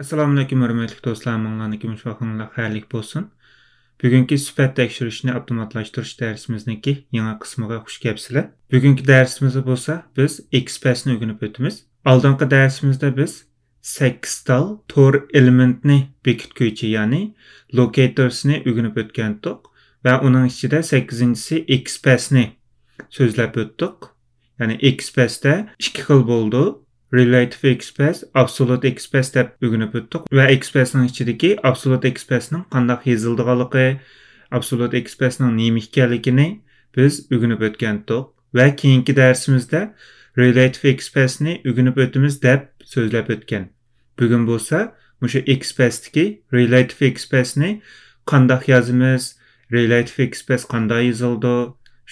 assalomu alaykum hurmatli do'stlar amonlanikum shifoxonalar xayrli bo'lsin bugungi sifat tekshirishni avtomatlashtirish darsimizniki yangi qismiga xush kelibsizlar bugungi darsimiz bo'lsa biz ekspasni o'rganib o'tamiz oldingi darsimizda biz tal to'r elementni bekitguvchi ya'ni locatorsni o'rganib o'tgan edik va uning ichida sakkizinchisi ekspasni so'zlab o'tdik ya'ni ekspasda ikki xil bo'ldi relative express absolute express deb o'rganib o'tdik va expressning ichidagi absolute expressning qanday yozildiganligi absolute expressning nima ekanligini biz o'rganib o'tgandik va keyingi darsimizda relative expressni o'rganib o'tamiz deb so'zlab o'tgan bugun bo'lsa o'sha expressdagi relative expressni qanday yozamiz relative express qanday yozildi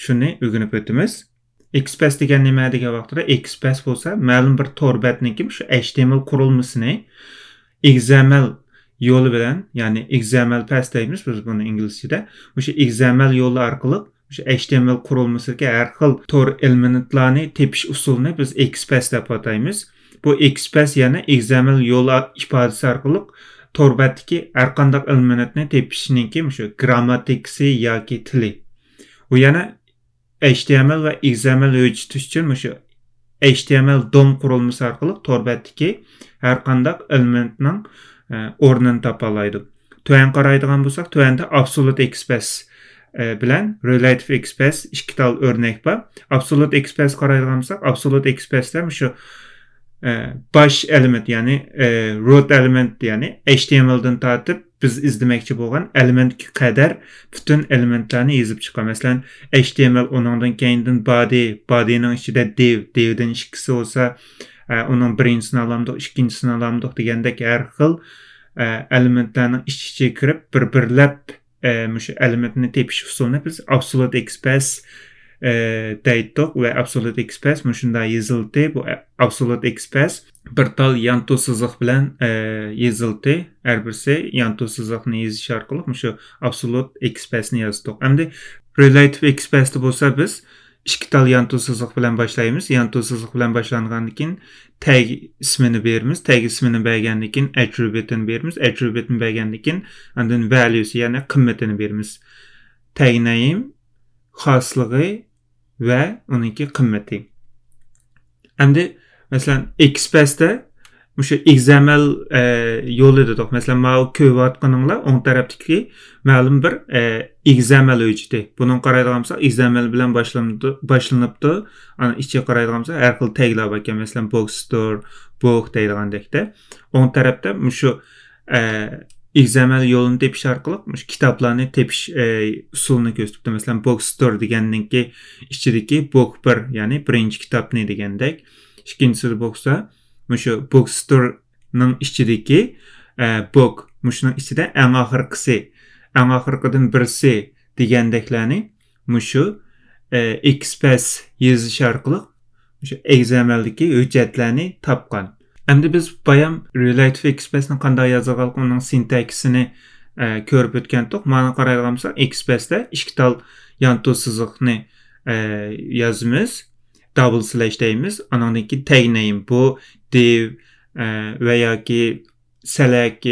shuni o'rganib o'tamiz express degan nima degan vaqtda express bo'lsa ma'lum bir torbatniki shu html qurilmasini xml yo'li bilan ya'ni xml past deymiz biz buni inglizchada o'sha xml yo'li orqali o'sha html qurilmasiga har xil tor elementlarni tepish usulini biz express deb ataymiz bu express yana xml yo'li ifodasi orqali torbatdagi har qanday elementni tepishniki o'sha grammatikasi yoki tili u yana HTML və XML ölçütüş üçün məşə HTML DOM qurulması arqılıq torbətdiki hər qandaq elementinin o'rnini tapa oladi. Төән қарайдыған болсақ, төәнде absolute express e, bilan relative express ikki tal o'rnak bor. Absolute express qaraydigan bo'lsak, absolute expressda shu e, bash element, ya'ni e, root element, ya'ni HTML dan tortib biz izləməkçi bolğan element qədər bütün elementlərini yazıb çıxar. Məsələn, HTML onundan keyindən body, bodynin içində div, divdən ikisi olsa, ə, onun birincisini alamdıq, ikincisini alamdıq deyəndək hər xil ə, elementlərin iç-içə girib bir-birləb ə, məşə elementini tepiş üsulunu biz absolute express Dejtok ve Absolute Express muşunda yazıldı. Bu Absolute Express bir tal yanto sızıq bilan e, yazıldı. Her birisi yanto sızıqını yazış arqılıq muşu Absolute Expressni yazdık. Hem Relative Express'te bolsa biz ikki tal yanto sızıq bilan başlaymiz. Yanto sızıq bilan başlanğandan keyin tag ismini berimiz. Tag ismini bergandan keyin attribute-ni berimiz. Attribute-ni bergandan keyin andan values, ya'ni qimmatini berimiz. Tag name xaslığı va uniki qimmati endi masalan xpassda o'sha şey xml e, yo'li dedik masalan mana ko'ryotganinglar on tarafdagi ma'lum bir e, xml o'jidi buni qaraydigan bo'lsak xml bilan boshlanibdi ana ichiga qaraydigan bo'lsak har xil taglar bor ekan masalan box store book On o'ng tarafda shu xml yo'lini tepish orqali kitoblarni tepish e, usulini ko'rsatibdi masalan box store degandagi ichidagi Box bir ya'ni birinchi kitob ne degandek ikkinchisi boxsa, shu box storening ichidagi e, bok shuning ichida eng oxirgisi eng oxirgidan birisi degandeklarni shu e, yazış yezish orqali o'sha xmldagi hujjatlarni topgan Әмді biz баям relative express'нің қандай жазылған оның синтаксисіне ә, көріп өткен тұқ мана қарайған болсақ express'те ішкі тал янту сызықны double slash дейміз анан tag тегнейм bu div ә, e, və ki select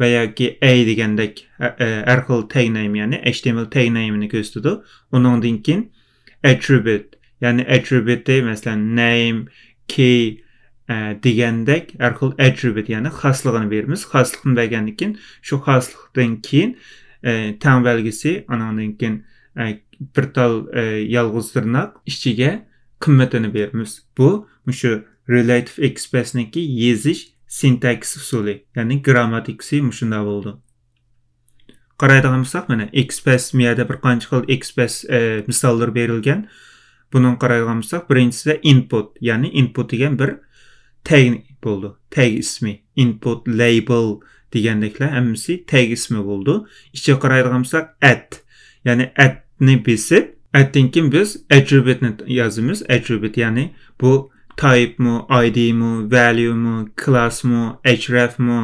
veya ki a degəndək hər e, e, tag name, yani HTML tag name gösterdi, onun dinkin attribute, yani attribute mesela name, key degandek har xil ajribat ya'ni xosligini beramiz xasliqni bergandan keyin shu xasliqdan keyin tan belgisi anandan keyin bir tal yolg'iz tirnoq ichiga qimmatini beramiz bu shu relative expressniki yezish sintaks usuli ya'ni grammatiksi shunday bo'ldi qaraydigan bo'lsak mana express miyada bir qancha xil express misollar berilgan buni qaraydigan bo'lsak birinchisi input ya'ni input degan bir tag buldu. Tag ismi. Input label degandeklar hammasi tag ismi bo'ldi ichiga qaraydigan bo'lsak at ya'ni at ne besib atdan keyin biz ne yozamiz Attribute ya'ni bu type mu, mu, mu, id value typemi idmi valuemi klassmi hrefmi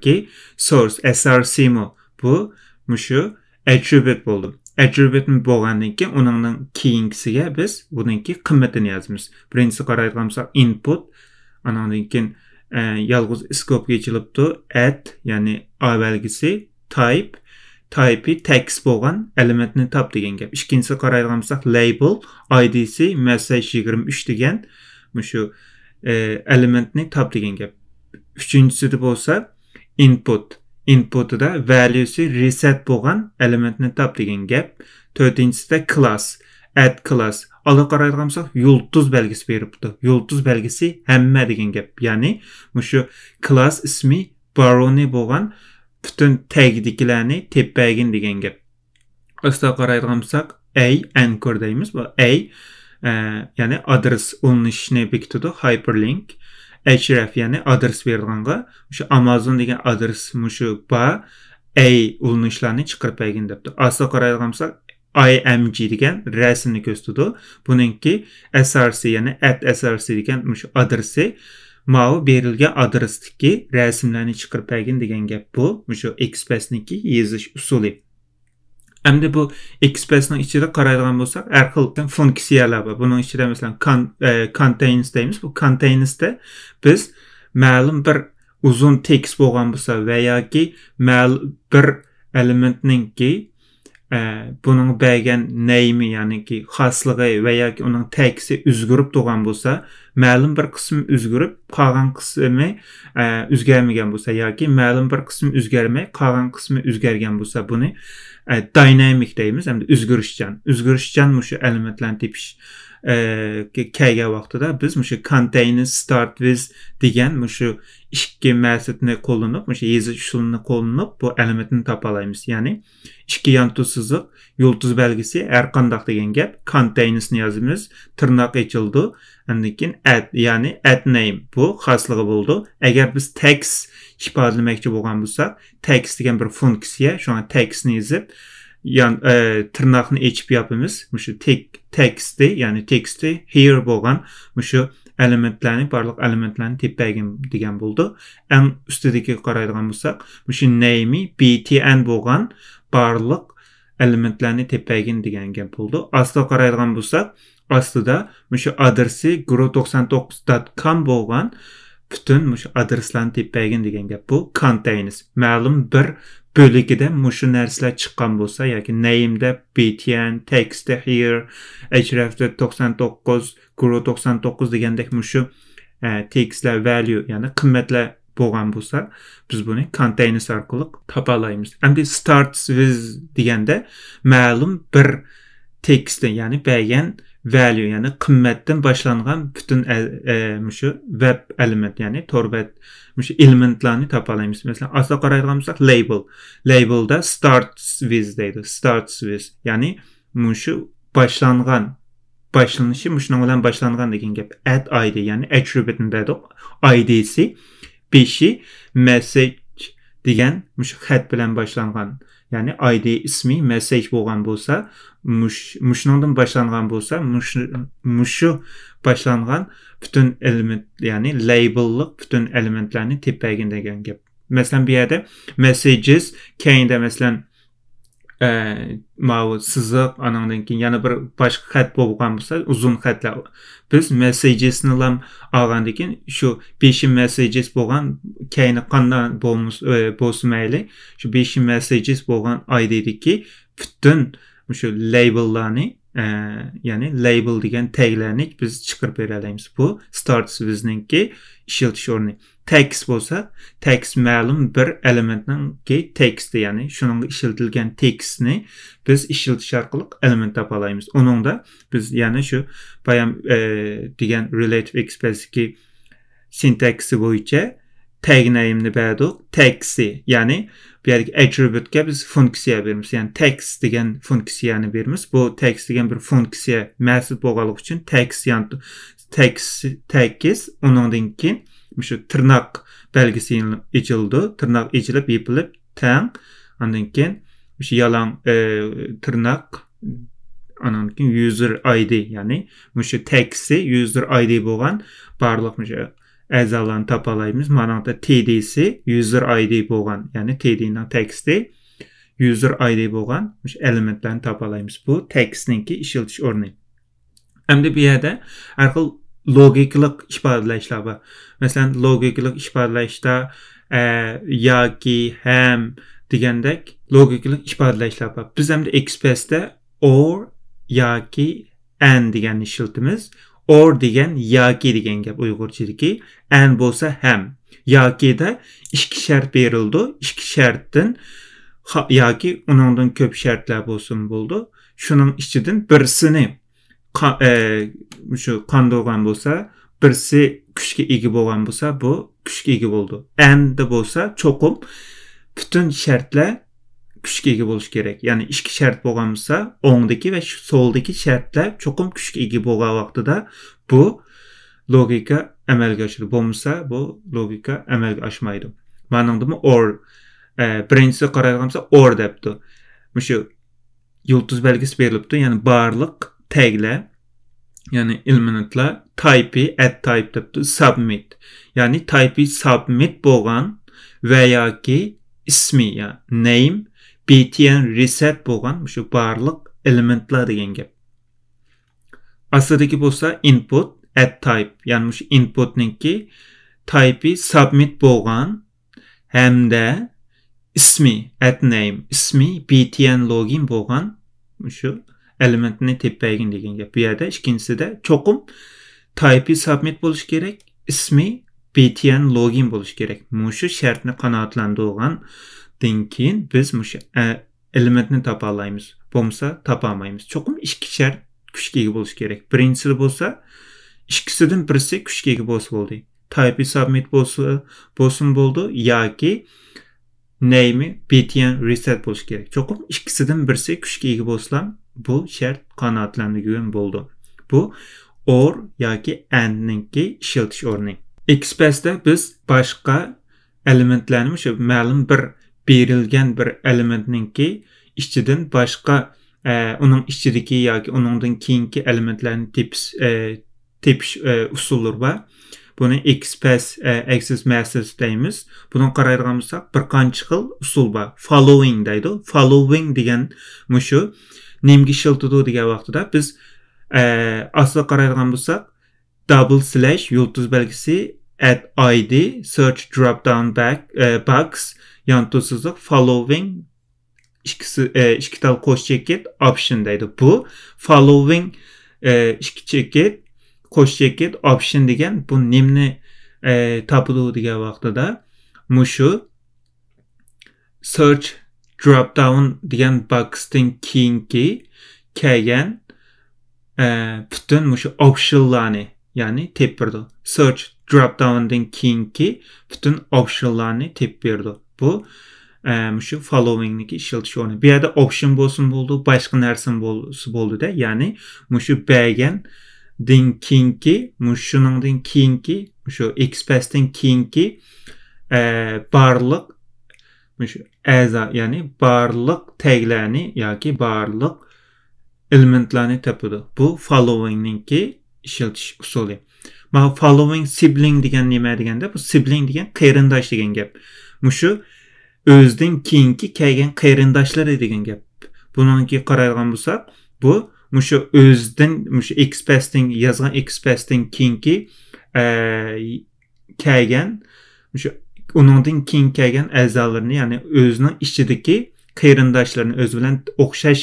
ki source src mu bu muşu mushu attribut bo'ldi attribut bo'lgandan keyin unindan keyingisiga biz buniki qimmatini yozamiz birinchisi qaraydigan bo'lsak input anandan keyin e, yolg'iz iskopga yechilibdi at ya'ni avvalgisi type type text bo'lgan elementni top degan gap ikkinchisi qaraydigan bo'lsak label idc message yigirma uch degan shu e, elementni top degan gap uchinchisida bo'lsa input inputida valuesi reset bo'lgan elementni top degan gap to'rtinchisida class add class ala qarayırğan bolsaq yulduz belgisi beribdi. Yulduz belgisi həmmə degen gəp. Yəni məşu klass ismi baroni bolğan bütün təqdikləni tepəgin degen gəp. Östa qarayırğan bolsaq ay anchor deyimiz bu ay ə, e, yəni adres ulunuşunu bekitdi hyperlink. href yəni adres verilənğa məşu amazon degen adres məşu ba ay ulunuşlarını çıxırıb əgin deyibdi. Asa qarayırğan bolsaq img degan rasmni ko'rsatadi buningki src ya'ni at src degan shu adressi mau berilgan adresdagi rasmlarni chiqirib bergin degan gap bu shu xpsniki yozish usuli hamda bu xpsning ichida qaraydigan bo'lsak har xil funksiyalar bor buning ichida masalan e, contains deymiz bu containsda biz ma'lum bir uzun tekst bo'lgan bo'lsa va yoki bir elementningki buning bergan naymi ya'niki xosligi va yoki uning tagisi o'zgarib turgan bo'lsa ma'lum bir qism o'zgarib qolgan qismi o'zgarmagan bo'lsa yoki ma'lum bir qism o'zgarmay qolgan qismi o'zgargan bo'lsa buni dinamik deymiz hamda o'zgarishchan o'zgarishchan shu elementlarni tepish E, kelgan vaqtida biz o'sha container start with degan shu ikki masjidni qo'llanib o'sha yezish usulini qo'llanib bu elementini topa olamiz ya'ni ikki yantu chiziq yulduz belgisi har qandaq degan gap containersni yozamiz tirnoq ichildi keyin ad ya'ni add name bu xaslığı buldu. agar biz text ifodalamoqchi bo'lgan bo'lsak text degan bir funksiya text textni yozib yani, e, tırnağını ekip yapımız müşü tek teksti yani teksti here bolgan müşü elementlerini barlıq elementlerini tepbəyim degen buldu. En üstedeki qaraydıgan bulsaq müşü neymi btn bolgan barlıq elementlerini tepbəyim degen gap buldu. Aslı qaraydıgan bulsaq aslida müşü adresi guru99.com bolgan bütün müşü adreslerini tepbəyim degen gap bu contains. Məlum bir bo'ligida mushu narsalar chiqqan bo'lsa name naimda btn textda here hrfda 99, Guru 99 to'qson to'qqiz degandek mushu e, value ya'ni qimmatlar bo'lgan bo'lsa biz buni container orqali topa olamiz endi starts with deganda ma'lum bir tekstni ya'ni bəyən value, yəni qiymətdən başlanğan bütün e, müşü web element, yəni torvət müşü elementlərini tapalayırıq. Məsələn, asta qarayğanımızda label. Labelda starts with deyildi. Starts with, yəni müşü başlanğan başlanışı müşünə olan başlanğan deyilən gəp add id, yəni attribute-in bədi id-si 5-i message deyilən müşü xətt bilən başlanğan Yəni ID ismi məslək bo'lgan bo'lsa, mushnodan boshlangan bo'lsa, mushu boshlangan butun element, ya'ni labelliq butun elementlarni tepagin degan gap. Məsələn, bir yerdə messages keyində məsələn mau sizib anandan keyin yana bir boshqa xat bo'lgan bo'lsa uzun xatlar biz messagesni ham olgandan keyin shu beshin messages bo'lgan keyin qanday mayli shu beshin messages bo'lgan deydiki butun shu labellarni ya'ni label degan taglarni biz chiqirib bera olamiz bu starts bizningki ishiltish o'rni text bo'lsa text ma'lum bir elementdan keyin text ya'ni shuning ishlatilgan tekstni biz ishlatish orqali element topa olamiz uningda biz ya'ni shu bayam e, degan relative expresski sintaksi bo'yicha tag name'ni berdik taxi ya'ni bu yerdagi attributga biz funksiya bermiz ya'ni text degan funksiyani bermiz bu text degan bir funksiya masib bo'lganligi uchun text ya'ni text tekiz undan keyin shu tirnoq belgisi echildi tirnoq echilib yepilib tang andan keyin o'sha yalang e, tirnoq andan keyin user id ya'ni o'sha tagsi user id bo'lgan barliq o'sha e, a'zolarni topalaymiz mana bu TDC user id bo'lgan ya'ni tdni tagsi user id bo'lgan o'sha elementlarni topalaymiz bu tagsninki ishiltish o'rni endi bu yerda har xil Logiklik ifadeləyişlər var. Məsələn, logikalıq ifadeləyişdə e, ya ki hem degəndək logiklik ifadeləyişlər var. Biz həm də expressdə or ki and deganni işlətimiz. Or ya degan yoki degan gap Uyg'urchadagi and bo'lsa de işki şart shart berildi. Ikki ya ki uningdan köp şartlar bo'lsin buldu, şunun ichidan birisini E, shu qonda bo'lgan bo'lsa birisi kuchga ega bo'lgan bo'lsa bu kuchga ega bo'ldi endi bo'lsa cho'qim butun shartlar kuchga ega bo'lishi kerak ya'ni ikki shart bo'lgan bo'lsa o'ngdagi va soldagi shartlar cho'qim kuchga ega bo'lgan vaqtida bu logika amalga oshiradi bo'lmasa bu logika amalga oshmaydi manimdimi or e, birinchisi qaraydigan bo'lsa or debdi shu yulduz belgisi berilibdi ya'ni barliq tagle yani ilminatla type'i at type debdi submit yani type'i submit bo'lgan veya ki ismi ya name btn reset bo'lgan shu barliq elementlar degan gap aslidagi bo'lsa input at type ya'ni şu shu ki type'i submit hem de ismi at name ismi btn login bo'lgan şu elementini tepeyin degan gap bu yerda ikkinchisida cho'qim type submit bo'lishi kerak ismi btn login bo'lishi kerak mushu shartni qanoatlantirgandan keyin biz mushu e, elementni topa olamiz bo'lmasa topa olmaymiz cho'qim ikki shart kuchga ega bo'lishi kerak birinchisi bo'lsa ikkisidan birisi kuchga ega bo'lsa bo'ldi type submit bo'lsa bo'lsin bo'ldi yoki name btn reset bo'lishi kerak cho'qim ikkisidan birisi kuchga ega bo'lsa bu shart qanoatlanadigan bo'ldi bu or yoki andninki ishiltish o'rni ekspressda biz boshqa elementlarni shu ma'lum bir berilgan bir elementninki ichidan boshqa e, uning ichidagi yoki uningdan keyingi elementlarni tepish e, tepish e, usullar bor buni express axis masses deymiz buni qaraydigan bo'lsak bir qancha xil usul bor following deydi following degan mushu nemga ishlatadi degan vaqtida biz e, aslo qaraydigan bo'lsak double slash yulduz belgisi at id search drop down back e, box box yontussizlik following ikkisi e, ikki tal qo'sh cheket option deydi bu following ikki cheket qo'sh cheket option degan bu nemni e, degan vaqtida mushu search drop down degan boxdan keyingi kelgan e, butun o'sha şey optionlarni ya'ni tep berdi search drop downdan keyingi butun optionlarni tep berdi bu shu followingniki ishlatish o'rni bu şey şey yerda option bo'lsin bo'ldi boshqa narsa bo'ldida ya'ni mushu bergan din keyingi shuningdan keyingi shu expasdan keyingi barliq aza ya'ni barliq ya yoki barliq elementlarni topadi bu followingniki ishlatish usuli mana following sibling degan nima deganda bu sibling degan qarindosh degan gap mushu o'zidan keyingi kelgan qarindoshlari degan gap Bunun ki, bo'lsak bu mushu o'zidan mushu expasting yozgan expasting keyingi eh, kelgan mushu uningdan kenkaygan a'zolarini ya'ni o'zini ichidagi qarindoshlarini o'zi bilan o'xshash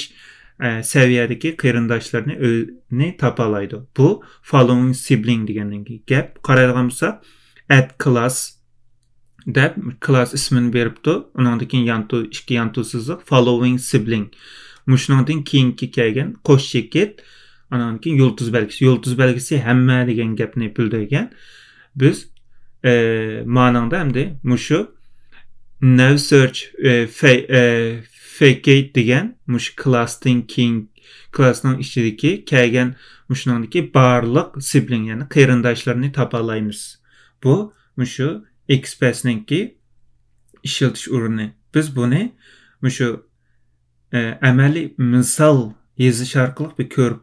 e, saviyadagi qarindoshlarini o'zini bu following sibling degandan keyin gap qaraydigan bo'lsak at class deb klass ismini beribdi undan keyin yantu ikki yantu so'zi following sibling mushundan keyingi kelgan qo'sh cheket andan keyin yulduz belgisi yulduz belgisi hamma degan gapni bildirgan biz e, manada hem de muşu nav search e, fe, e, fake degan mush class thinking klassning ichidagi kelgan mushniki barliq sibling ya'ni qarindoshlarni topa olamiz bu mushu ekspresninki ishiltish ürünü. biz buni mushu amaliy e, misol yazı orqali bir ko'rib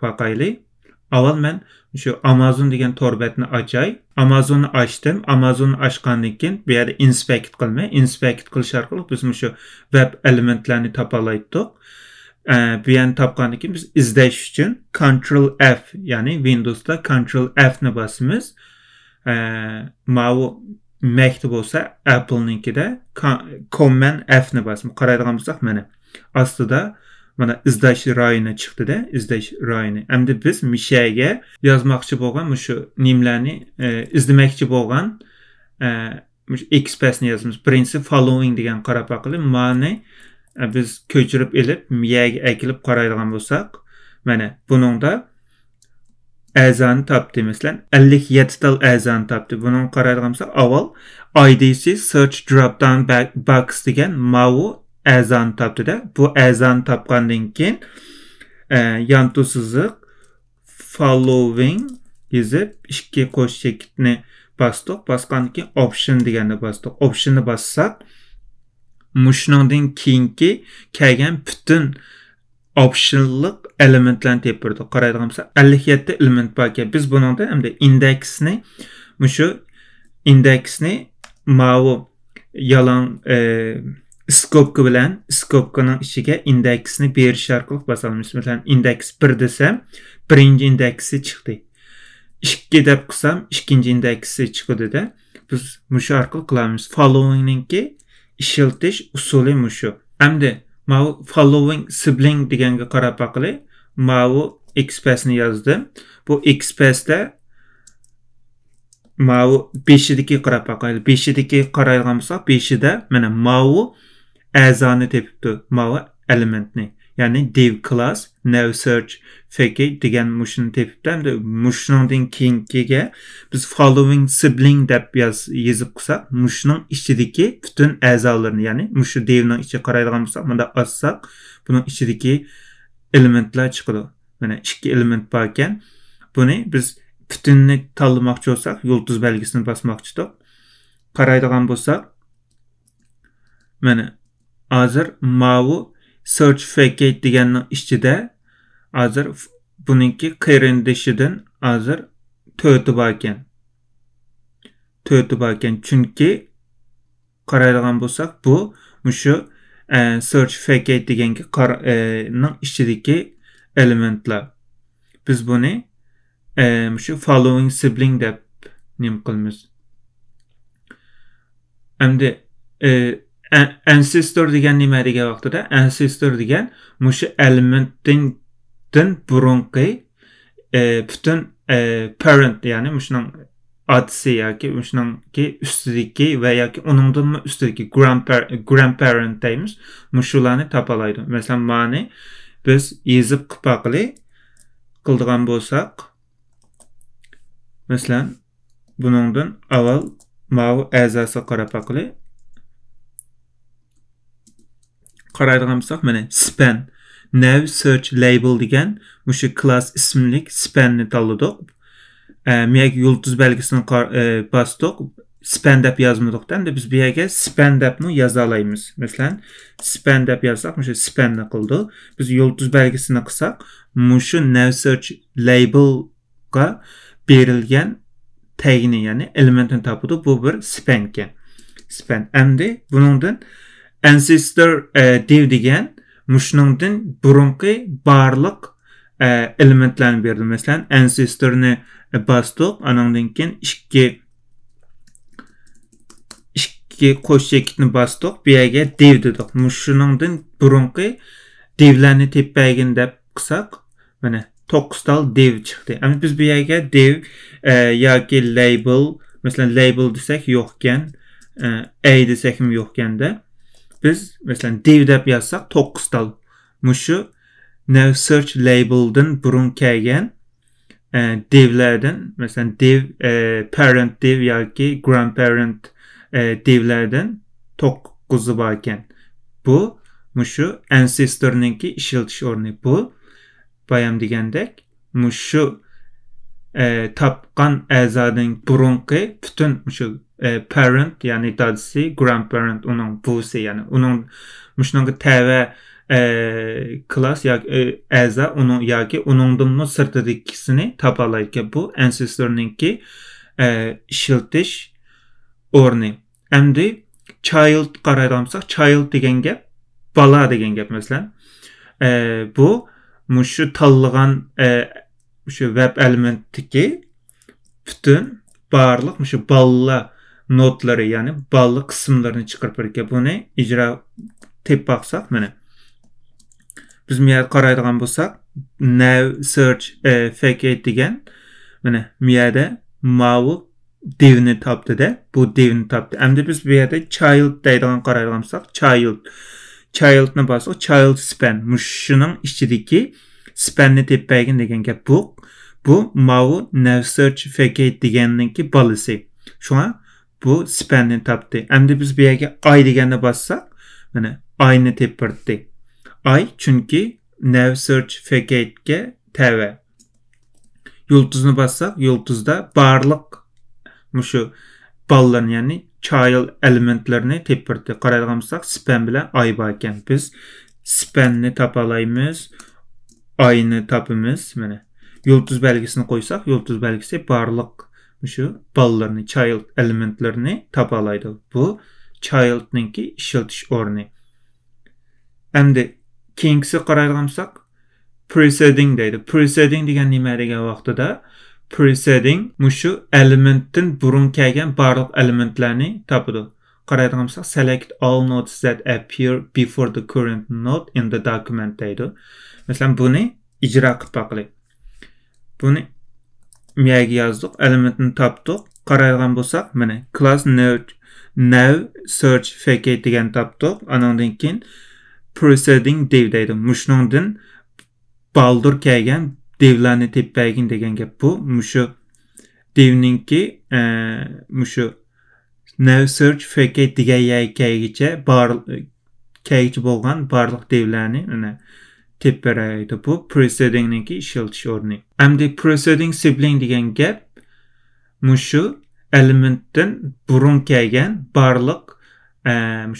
avval men shu amazon degan torbetni ochay amazonni ochdim amazonni ochgandan keyin bu yerda inspekt qilma inspekt qilish orqali biz shu web elementlarni topolaydik bu yerni topgandan keyin biz izlash uchun control f ya'ni windowsda control fni bosamiz mavi macda bo'lsa applenikida command fni bosamiz qaraydigan bo'lsak mana ostida mana izlash rayoni chiqdida izlash royini endi biz mishaga yozmoqchi bo'lgan shu nimlarni e, izlamoqchi bo'lgan xpasni e, yozamiz birinchisi following degan qarapa qilib mani e, biz ko'chirib ilib miyaga akilib qaraydigan bo'lsak mana buningda azani topdi masalan ellik yettita azani topdi buni qaraydigan bo'lsak avval idc search drop down box degan mavu azon topdida bu azon topgandan keyin e, yantu chiziq following yozib ikki qo'sh chekitni bosdiq bosgandan keyin option deganni bosdiq optionni bossak mushnodan keyingi kelgan butun optionliq elementlarni tepirdi qaraydigan bo'lsa ellik yetti element bor ekan biz bunida hamda indeksni mushu indeksni mavi yalan e, skopka bilan skopkani ichiga indeksni berish orqali bosamiz masalan indeks bir desam birinchi indeksi chiqdi ikki deb qilsam ikkinchi indeksi chiqadida biz mushu orqali qilamiz followingniki ishiltish usuli mushu hamda mau following sibling deganga qarab qilay. mau xpsni yozdim bu xpsda mau beshidiki qarab aqayli beshidiki qaraydigan bo'lsak beshida mana mau a'zoni tepibdi mana elementni ya'ni div class nav search fake degan mushuni tepibdi hamda mushundan keyingiga biz following sibling deb yaz, yezib qilsak mushning ichidagi butun a'zolarini ya'ni mushu devning ichiga qaraydigan bo'lsak bunda ozsak buning ichidagi elementlar chiqadi mana ikki element bor ekan buni biz butunni tanlamoqchi bo'lsak yulduz belgisini bosmoqchi qaraydigan bo'lsak mana hozir mavu certificate deganni ichida hozir buniki qerindishidan hozir to'ti bor ekan to'ti bor ekan chunki qaraydigan bo'lsak bu shu e, certificate degangi e, ning ichidagi elementlar biz buni e, shu following sibling deb nim qilamiz endi ancestor degan nima degan vaqtida ancestor degan musha alimentdan burunqi e, butun e, parent ya'ni shuning otisi yoki shuningki ustidagi va yoki uningdan ustidagi grandparent deymiz mushularni topalaydi masalan mani biz yezib qilpaqli qildigan bo'lsak masalan buningdan avval mau a'zosi qarapaqli карайдыган міне span nav search label деген мушу class исмлик spanni tanladık. E, yıldız belgesini e, bastık. Span dep yazmadıktan da biz bir yere span dep'ni yazalayımız. Mesela span dep yazsak muşu span ne kıldı. Biz yıldız belgesini kısak muşu nav search label'a berilgen tagini yani elementini tapıdı. Bu bir span ki. Span. Hem de bunundan ancestor e, dev degan mushningdin burunqi barliq e, elementlarni berdi masalan ancestorni e, bostoq anandan keyin ikki ikki qo'shchekitni bostoq bu yerga dev dedik mushuningdin burunqi devlarni tepagin deb qilsak mana to'qqiztal dev chiqdi endi biz bu yerga dev e, yoki label masalan label desak yo'q ekan e, mi desak ham yo'q biz mesela div deb yozsak to'qqiz tal mushu nav search labeldan burun kelgan e, divlardan masalan div e, parent div yoki grandparent e, divlardan to'qqizi bor bu muşu mushu ancestorninki ishiltish o'rni bu bayam degandek mushu e, topgan a'zodan burunqi butun shu e, parent yani dadisi grandparent onun busi yani onun mushunaqa tava e, klass yoki e, aza uni yoki uningdimi sirtidikisini topolayotgan bu ancestorninki e, ishiltish o'rni endi child qaraydigan bo'lsak child degan gap bola degan gap masalan e, bu mushu tanlagan e, shu web ki bütün barliq mushu balla notlari ya'ni ballı kısımlarını çıkarıp bergan bunu icra tip baksak mana biz miya karaydıgan bulsak now search e, facate degen mana miyada mavi tapdı de bu tapdı. Hem de biz miyada child deydigan karaydıgan bulsak child childni bosib child span mushuning ichidagi spanni tepagin degen gap bu bu mavi now search facate deganninki balısı. Şuna Bu spanning tapdi. Endi biz bu yerga ay deganda bossak, yani aynı tepirdi. Ay çünkü nav search facetga tava. Yulduzni bossak, yulduzda barliq mushu ballarni, ya'ni child elementlerini tepirdi. Qaraydigan spend bile ay oy Biz spendini topalaymiz, oyni tapımız yani Yıldız belgisini qo'ysak, Yıldız belgesi barliq shu bolalarni child elementlarini topalaydi bu ninki ishlatish o'rni endi keyingisi qaraydigan bo'lsak preceding deydi preceding degan nima degan vaqtida preceding mushu elementdan burun kelgan barliq elementlarni topadi qaraydigan bo'lsak select all notes that appear before the current note in the document deydi masalan buni ijro qilib boqaylik buni miyagi yozdik elementni topdik qaraydigan bo'lsak mana class node now search fk degan topdik anandan keyin preceding dev deydi mushnondan baldur kelgan devlarni tepbagin degan gap bu mushu devninki e, mushu now search fk degan kaygicha bor kaygicha bo'lgan barliq devlarni mana teppara to bu precedingniki ishiltish o'rni amdi preceding sibling degan gap mushu elementdan burun kelgan barliq e,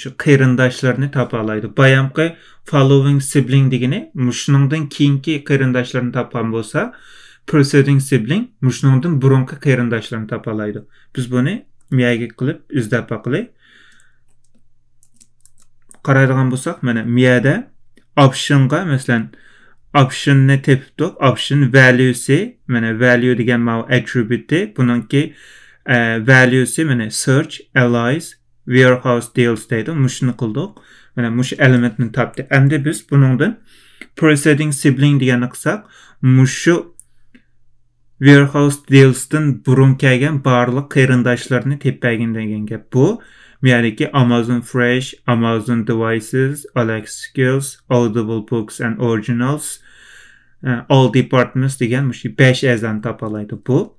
shu qarindoshlarni topa oladi bayamqi following sibling degani mushningdan keyingi qarindoshlarni topgan bo'lsa preceding sibling mushningdan burunqi qarindoshlarni topa oladi biz buni miyaga qilib izdab qilaylik qaraydigan bo'lsak mana miyada optionga masalan optionni tepibdi option valuesi mana value degan attribute attributi buniki e, valuesi mana search allies warehouse deals deydi mushuni qildik mana mush elementni topdi endi biz buningdan preceding sibling deganni qilsak mushu warehouse dealsdan burun kelgan barliq qarindoshlarni tepagan degan gap bu Where ki Amazon Fresh, Amazon Devices, Alexa Skills, Audible Books and Originals, e, All Departments degan 5 ezdan tapalaydı bu.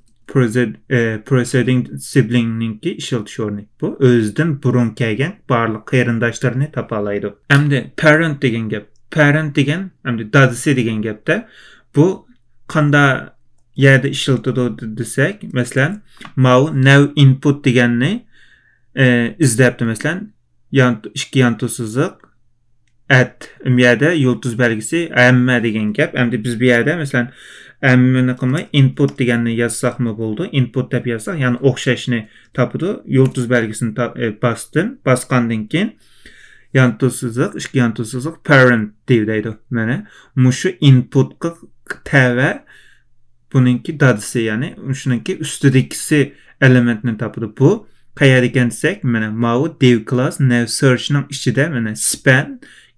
Proceeding e, siblingninki ishiltish o'rnak bu. O'zidan burun kelgan barliq qarindoshlarini tapalaydi. Hamda parent degan gap. Parent degan hamda dadisi degan de bu qanday yerda ishiltiladi desak, masalan, mau now input deganni Э, izlayapti masalan ikki yantu chiziq at bu yerda yulduz belgisi amma degan gap endi biz bu yerda masalan ammini qilmay input deganni yozsakmi bo'ldi input deb yozsak ya'ni o'xshashni topdi yulduz belgisini e, bosdim bosgandan keyin yantu chiziq ikki yantu chiziq parent deydi mana mushu inputga tava buningki dadisi ya'ni shuninki ustidagisi elementni topdi bu qayerga ekan desak mana mau dev class nav searchning ichida mana span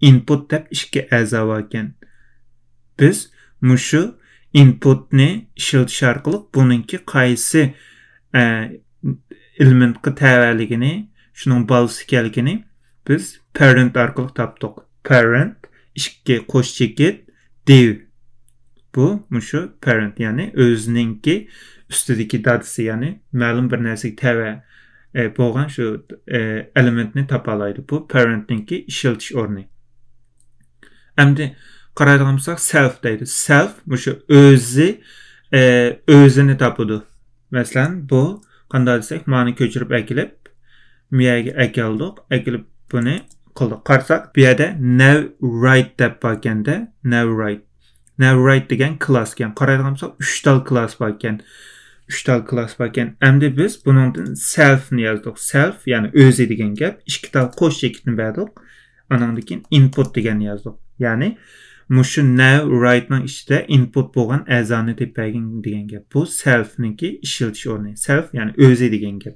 input deb ishga a'zo bor ekan biz mushu inputni ishlatish orqali buningki qaysi e, ilminqi shuning balsi ekanligini biz parent orqali topdik parent ishga qo'sh chekit dev bu mushu parent ya'ni o'zininki ustidagi dadisi ya'ni ma'lum bir narsaga tava e, boğan şu e, elementini tapalaydı. Bu parentinki işiltiş örneği. Endi qaraydigan self deydi. Self o'sha özü e, o'zini topadi. Masalan, bu qanday desak, ma'ni köçürüp akilib miyaga akildik, akilib buni qildik. Qarsak, bu yerda nav right deb bo'lganda nav right. Nav right degan klass ekan. Qaraydigan bo'lsak, 3 tal klass bor ekan. tal klass var ekan endi biz buning ni yozdik self ya'ni o'zi degan gap ikkital qo'sh chekitni berdik andan keyin input deganni yozdik ya'ni mushu now ning ichida input bo'lgan a'zoni deb bergin degan gap bu selfniki ishiltish o'rni self ya'ni o'zi degan gap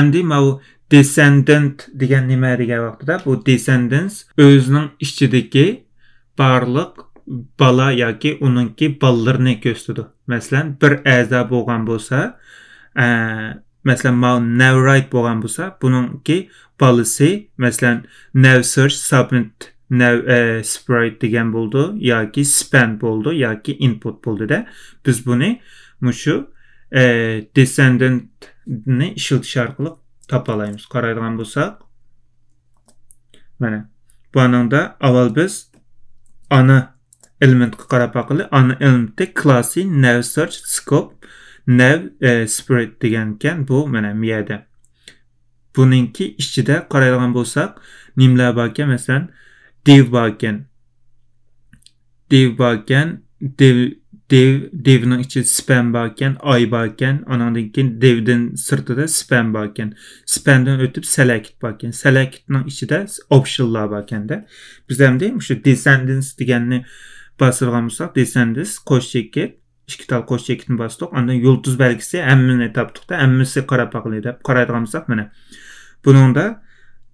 endi mau descendant degan nima degan vaqtida bu descendants o'zining ichidagi barliq bala бала яки уныңки балларны көрсөтөдү мәсәлән бер әза болган булса мәсәлән мал наврайт болган булса буныңки баласы мәсәлән search submit nav sprite degan bo'ldi yoki span bo'ldi yoki input bo'ldida biz buni mushu e, descendantni ishlatish orqali topa olamiz qaraydigan bo'lsak mana bu ananda avval biz ana element qarab aqili ana elementda klassiy nav search scope nav e, spread degan ekan bu mana miyada buninki ichida qaraydigan bo'lsak nimalar bor ekan masalan div bor ekan dev bor ekan dev dev devning ichida spam bor ekan oy bor ekan anadan keyin devdan sirtida spam bor ekan spamdan o'tib select bor ekan selectning ichida optionlar bor ekanda biz ham o'sha descendants deganni bosadigan bo'lsak desangiz qo'sh chekit ikki tal qo'sh chekitni bosdik undan yulduz belgisi hammini topdikda hammasi paqli deb qaraydigan bo'lsak mana buningda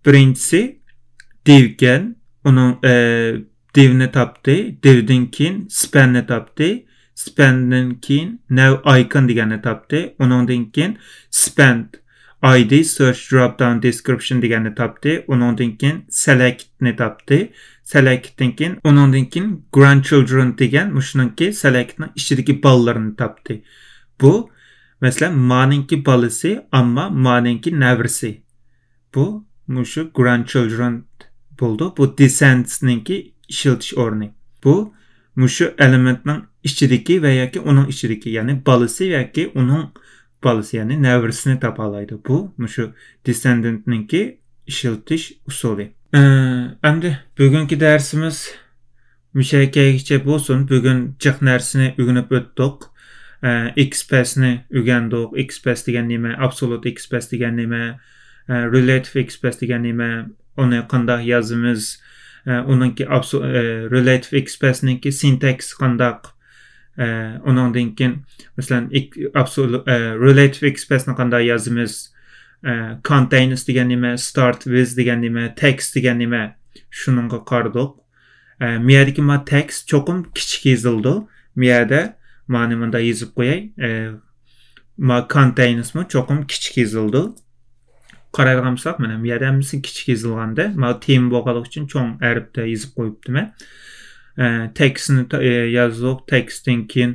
birinchisi devgan uning e, devni topdi devdan keyin spanni topdi spandan keyin nav icon deganini topdi uningdan keyin span id search drop down description deganini topdi uningdan keyin select ni topdi selakitdan keyin undan keyin grandchildren degan mushuniki selakitni ichidagi bolalarini topdi bu masalan maninki balisi, ammo maninki navrisi bu mushu grandchildren bo'ldi bu Descendsninki ishiltish o'rni bu mushu elementning ichidagi va yoki uning ichidagi ya'ni balisi yoki uning balisi, ya'ni navrisini topa oladi bu mushu descendantniki ishiltish usuli Ee, endi bugungi darsimiz mushakkagicha bo'lsin bugun jiq narsani o'rganib o'tdik ee, xpasni o'rgandik xpas degan nima absolut xpas degan nima ee, relative xpas degan nima uni qandoq yozamiz uningki relative xpasninki sintaks qandoq undan keyin masalan e, relative xpasni qandoq yozamiz ee, containers contains digenime start with digenime text digenime shuningga qardoq bu ee, yerdagi ma text cho'qim kichik yozildi bu yerda mana bunda yozib qo'yay ee, ma containsmi cho'qim kichik yozildi qaraydigan bo'lsak mana bu yerda hammasi kichik yozilganda ma tem bo'lganlik uchun cho'ng harfda yozib qo'yibdimi tekstni e, yozdik tekstdan keyin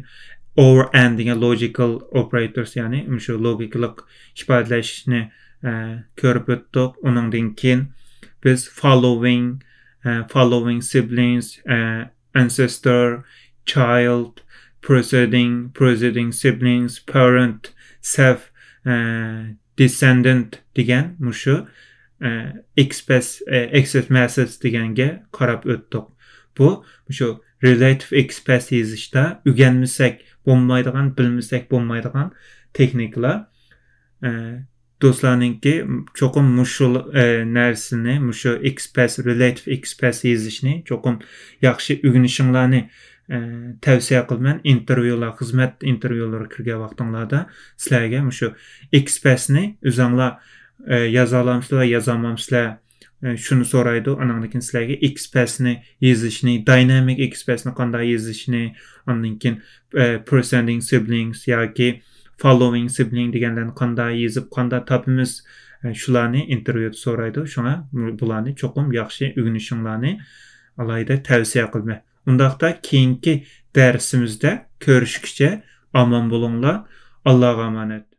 over and degan logical operators ya'ni shu logiklik ifadelashni e, ko'rib o'tdik undan keyin biz following uh, following siblings uh, ancestor child preceding preceding siblings parent self uh, descendant degan mushu uh, express uh, excess masses deganga qarab o'tdik bu shu relative express yozishda o'rganmasak bo'lmaydigan bilmasak bo'lmaydigan texnikalar do'stlarninki cho'qim mushu e, narsani mushu express relative express yozishni cho'qim yaxshi o'rganishinglarni e, tavsiya qilaman intervyular xizmat intervyulari kirgan vaqtinglarda sizlarga mushu expressni o'zinglar e, yoza olamsizlar yoza olmamsizlar E, shuni so'raydi anandan keyin sizlarga xpsni yezishni dynamic xpsni qanday yezishni andan keyin e, presenting siblings yoki following sibling deganlarni qanday yezib qanday topimiz e, shularni intervyu so'raydi shunga bularni cho'qim yaxshi o'rganishinglarni alayda tavsiya qilma undaqda keyingi darsimizda ko'rishguncha omon bo'linglar allohga omonat